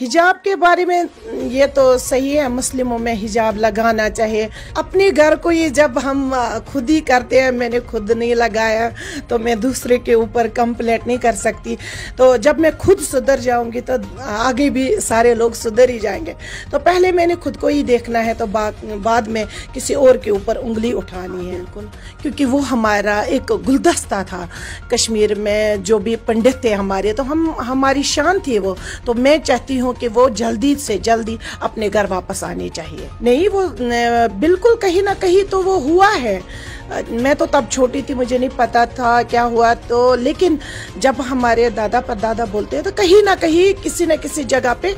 हिजाब के बारे में ये तो सही है मुस्लिमों में हिजाब लगाना चाहिए अपने घर को ये जब हम खुद ही करते हैं मैंने खुद नहीं लगाया तो मैं दूसरे के ऊपर कंप्लेंट नहीं कर सकती तो जब मैं खुद सुधर जाऊंगी तो आगे भी सारे लोग सुधर ही जाएंगे तो पहले मैंने खुद को ही देखना है तो बा, बाद में किसी और के ऊपर उंगली उठानी है बिल्कुल क्योंकि वो हमारा एक गुलदस्ता था कश्मीर में जो भी पंडित थे हमारे तो हम हमारी शान थी वो तो मैं चाहती हूँ हूँ कि वो जल्दी से जल्दी अपने घर वापस आने चाहिए नहीं वो बिल्कुल कहीं ना कहीं तो वो हुआ है मैं तो तब छोटी थी मुझे नहीं पता था क्या हुआ तो लेकिन जब हमारे दादा पर दादा बोलते हैं तो कहीं ना कहीं किसी न किसी जगह पे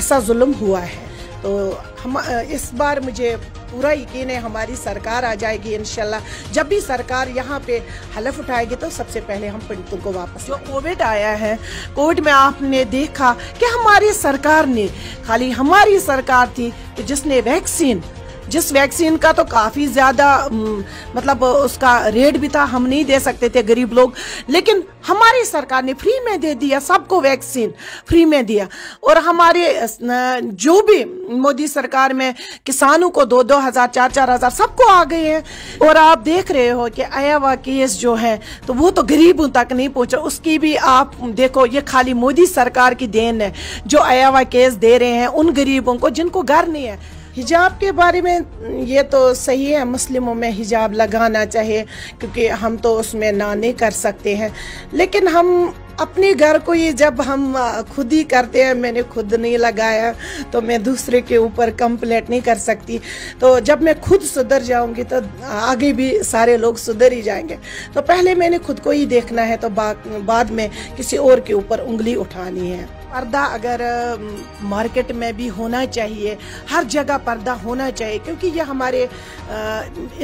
ऐसा जुल्म हुआ है तो हम इस बार मुझे पूरा यकीन है हमारी सरकार आ जाएगी इनशाला जब भी सरकार यहाँ पे हलफ उठाएगी तो सबसे पहले हम पंडितों को वापस जो कोविड आया है कोविड में आपने देखा कि हमारी सरकार ने खाली हमारी सरकार थी जिसने वैक्सीन जिस वैक्सीन का तो काफ़ी ज़्यादा मतलब उसका रेट भी था हम नहीं दे सकते थे गरीब लोग लेकिन हमारी सरकार ने फ्री में दे दिया सबको वैक्सीन फ्री में दिया और हमारे जो भी मोदी सरकार में किसानों को दो दो हज़ार चार चार हज़ार सबको आ गए हैं और आप देख रहे हो कि आयावा केस जो है तो वो तो गरीबों तक नहीं पहुंचा उसकी भी आप देखो ये खाली मोदी सरकार की देन है जो आयावा केस दे रहे हैं उन गरीबों को जिनको घर नहीं है हिजाब के बारे में ये तो सही है मुस्लिमों में हिजाब लगाना चाहिए क्योंकि हम तो उसमें ना नहीं कर सकते हैं लेकिन हम अपने घर को ये जब हम खुद ही करते हैं मैंने खुद नहीं लगाया तो मैं दूसरे के ऊपर कंप्लेंट नहीं कर सकती तो जब मैं खुद सुधर जाऊंगी तो आगे भी सारे लोग सुधर ही जाएंगे तो पहले मैंने खुद को ही देखना है तो बाद में किसी और के ऊपर उंगली उठानी है पर्दा अगर मार्केट में भी होना चाहिए हर जगह पर्दा होना चाहिए क्योंकि ये हमारे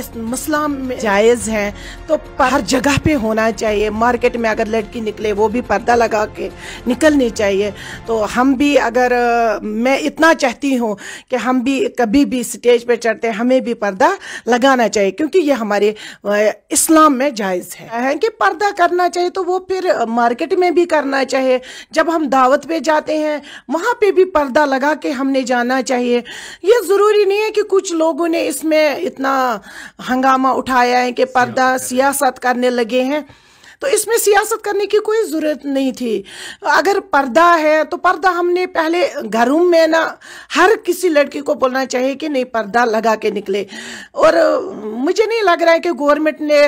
इस मुस्लिम में जायज़ है तो हर जगह पे होना चाहिए मार्केट में अगर लड़की निकले वो भी पर्दा लगा के निकलनी चाहिए तो हम भी अगर मैं इतना चाहती हूँ कि हम भी कभी भी स्टेज पे चढ़ते हमें भी पर्दा लगाना चाहिए क्योंकि ये हमारे इस्लाम में जायज़ है, है कि पर्दा करना चाहिए तो वो फिर मार्केट में भी करना चाहिए जब हम दावत पे पे जाते हैं वहाँ पे भी पर्दा लगा के हमने जाना चाहिए ये ज़रूरी नहीं है कि कुछ लोगों ने इसमें इतना हंगामा उठाया है कि पर्दा सियासत करने लगे हैं तो इसमें सियासत करने की कोई ज़रूरत नहीं थी अगर पर्दा है तो पर्दा हमने पहले घरों में ना हर किसी लड़की को बोलना चाहिए कि नहीं पर्दा लगा के निकले और मुझे नहीं लग रहा है कि गवर्नमेंट ने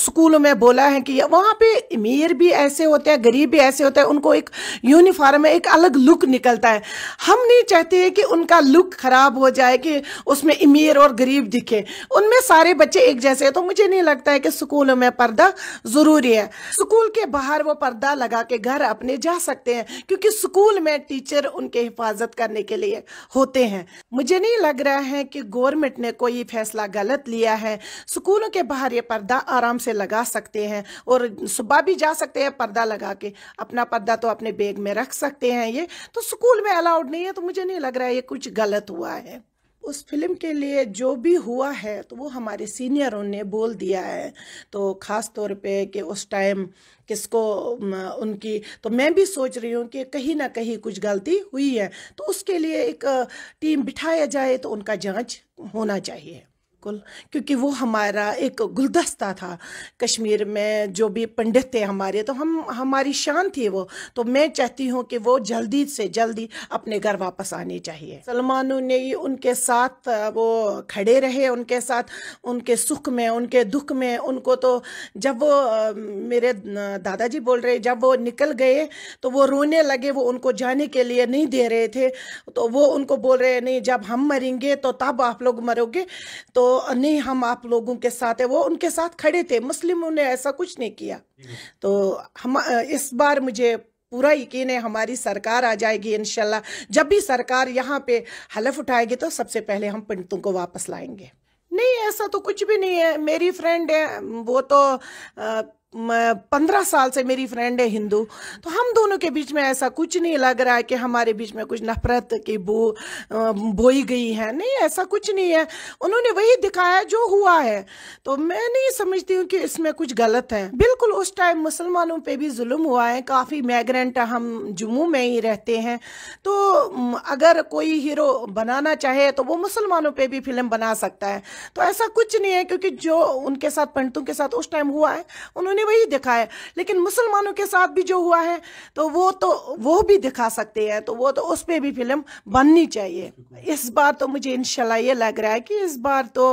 स्कूलों में बोला है कि वहाँ पे अमीर भी ऐसे होते हैं गरीब भी ऐसे होते हैं उनको एक यूनिफॉर्म में एक अलग लुक निकलता है हम नहीं चाहते हैं कि उनका लुक खराब हो जाए कि उसमें अमीर और गरीब दिखे उनमें सारे बच्चे एक जैसे हैं तो मुझे नहीं लगता है कि स्कूलों में पर्दा ज़रूरी है हैं स्कूल के बाहर वो पर्दा लगा के घर अपने जा सकते हैं क्योंकि स्कूल में टीचर उनके हिफाजत करने के लिए होते हैं मुझे नहीं लग रहा है कि गवर्नमेंट ने कोई फैसला गलत लिया है स्कूलों के बाहर ये पर्दा आराम से लगा सकते हैं और सुबह भी जा सकते हैं पर्दा लगा के अपना पर्दा तो अपने बैग में रख सकते हैं ये तो स्कूल में अलाउड नहीं है तो मुझे नहीं लग रहा है ये कुछ गलत हुआ है उस फिल्म के लिए जो भी हुआ है तो वो हमारे सीनियरों ने बोल दिया है तो ख़ास तौर पे कि उस टाइम किसको उनकी तो मैं भी सोच रही हूँ कि कहीं ना कहीं कुछ गलती हुई है तो उसके लिए एक टीम बिठाया जाए तो उनका जांच होना चाहिए बिल्कुल क्योंकि वो हमारा एक गुलदस्ता था कश्मीर में जो भी पंडित थे हमारे तो हम हमारी शान थी वो तो मैं चाहती हूँ कि वो जल्दी से जल्दी अपने घर वापस आने चाहिए सलमानों ने उनके साथ वो खड़े रहे उनके साथ उनके सुख में उनके दुख में उनको तो जब वो मेरे दादाजी बोल रहे जब वो निकल गए तो वो रोने लगे वो उनको जाने के लिए नहीं दे रहे थे तो वो उनको बोल रहे नहीं जब हम मरेंगे तो तब आप लोग मरोगे तो नहीं हम आप लोगों के साथ है वो उनके साथ खड़े थे मुस्लिमों ने ऐसा कुछ नहीं किया तो हम इस बार मुझे पूरा यकीन है हमारी सरकार आ जाएगी इनशाला जब भी सरकार यहाँ पे हलफ उठाएगी तो सबसे पहले हम पंडितों को वापस लाएंगे नहीं ऐसा तो कुछ भी नहीं है मेरी फ्रेंड है वो तो आ, पंद्रह साल से मेरी फ्रेंड है हिंदू तो हम दोनों के बीच में ऐसा कुछ नहीं लग रहा है कि हमारे बीच में कुछ नफरत की बो बोई गई है नहीं ऐसा कुछ नहीं है उन्होंने वही दिखाया जो हुआ है तो मैं नहीं समझती हूँ कि इसमें कुछ गलत है बिल्कुल उस टाइम मुसलमानों पे भी जुल्म हुआ है काफ़ी माइग्रेंट हम जम्मू में ही रहते हैं तो अगर कोई हीरो बनाना चाहे तो वो मुसलमानों पर भी फिल्म बना सकता है तो ऐसा कुछ नहीं है क्योंकि जो उनके साथ पंडितों के साथ उस टाइम हुआ है उन्होंने ने वही दिखा है लेकिन मुसलमानों के साथ भी जो हुआ है तो वो तो वो भी दिखा सकते हैं तो वो तो उस पर भी फिल्म बननी चाहिए इस बार तो मुझे इनशाला ये लग रहा है कि इस बार तो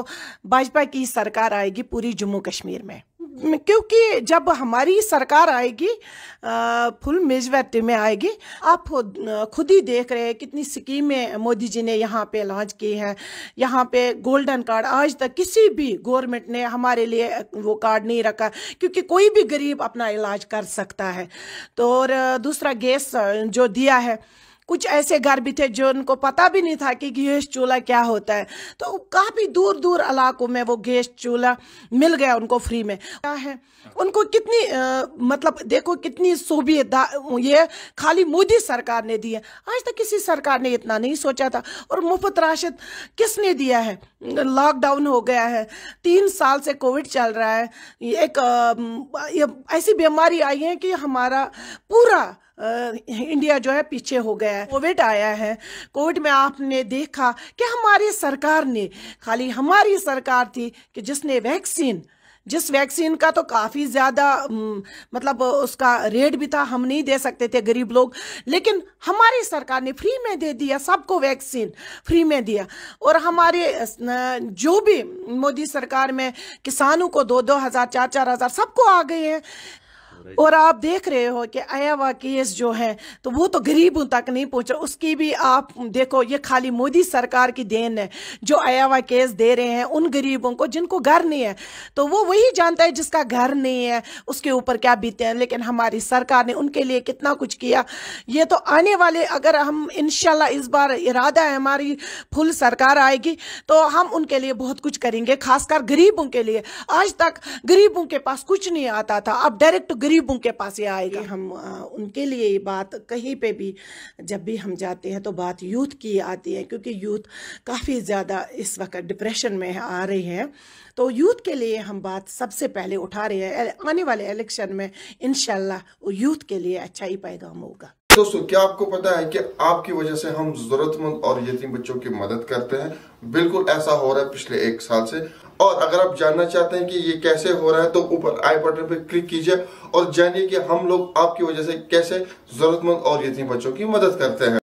भाजपा की सरकार आएगी पूरी जम्मू कश्मीर में क्योंकि जब हमारी सरकार आएगी फुल मेजोरिटी में आएगी आप खुद ही देख रहे हैं कितनी स्कीमें मोदी जी ने यहाँ पे लॉन्च की हैं यहाँ पे गोल्डन कार्ड आज तक किसी भी गवर्नमेंट ने हमारे लिए वो कार्ड नहीं रखा क्योंकि कोई भी गरीब अपना इलाज कर सकता है तो और दूसरा गैस जो दिया है कुछ ऐसे घर भी थे जो उनको पता भी नहीं था कि गैस चूल्हा क्या होता है तो काफ़ी दूर दूर इलाकों में वो गैस चूल्हा मिल गया उनको फ्री में क्या है उनको कितनी आ, मतलब देखो कितनी सोबियत ये खाली मोदी सरकार ने दी है आज तक किसी सरकार ने इतना नहीं सोचा था और मुफ्त राशि किसने दिया है लॉकडाउन हो गया है तीन साल से कोविड चल रहा है एक आ, ऐसी बीमारी आई है कि हमारा पूरा इंडिया जो है पीछे हो गया है कोविड आया है कोविड में आपने देखा कि हमारी सरकार ने खाली हमारी सरकार थी कि जिसने वैक्सीन जिस वैक्सीन का तो काफ़ी ज़्यादा मतलब उसका रेट भी था हम नहीं दे सकते थे गरीब लोग लेकिन हमारी सरकार ने फ्री में दे दिया सबको वैक्सीन फ्री में दिया और हमारे जो भी मोदी सरकार में किसानों को दो दो हज़ार चार चार हज़ार सबको आ गए हैं और आप देख रहे हो कि आयावा केस जो है तो वो तो गरीबों तक नहीं पहुंचा उसकी भी आप देखो ये खाली मोदी सरकार की देन है जो आयावा केस दे रहे हैं उन गरीबों को जिनको घर नहीं है तो वो वही जानता है जिसका घर नहीं है उसके ऊपर क्या बीते हैं लेकिन हमारी सरकार ने उनके लिए कितना कुछ किया ये तो आने वाले अगर हम इन इस बार इरादा है हमारी फुल सरकार आएगी तो हम उनके लिए बहुत कुछ करेंगे खासकर गरीबों के लिए आज तक गरीबों के पास कुछ नहीं आता था अब डायरेक्ट गरीब गरीबों के पास ये आएगा हम उनके लिए ये बात कहीं पे भी जब भी हम जाते हैं तो बात यूथ की आती है क्योंकि यूथ काफ़ी ज़्यादा इस वक्त डिप्रेशन में आ रहे हैं तो यूथ के लिए हम बात सबसे पहले उठा रहे हैं आने वाले इलेक्शन में इन यूथ के लिए अच्छा ही पैगाम होगा दोस्तों क्या आपको पता है कि आपकी वजह से हम जरूरतमंद और यतीम बच्चों की मदद करते हैं बिल्कुल ऐसा हो रहा है पिछले एक साल से और अगर आप जानना चाहते हैं कि ये कैसे हो रहा है तो ऊपर आई बटन पर क्लिक कीजिए और जानिए कि हम लोग आपकी वजह से कैसे जरूरतमंद और यतीम बच्चों की मदद करते हैं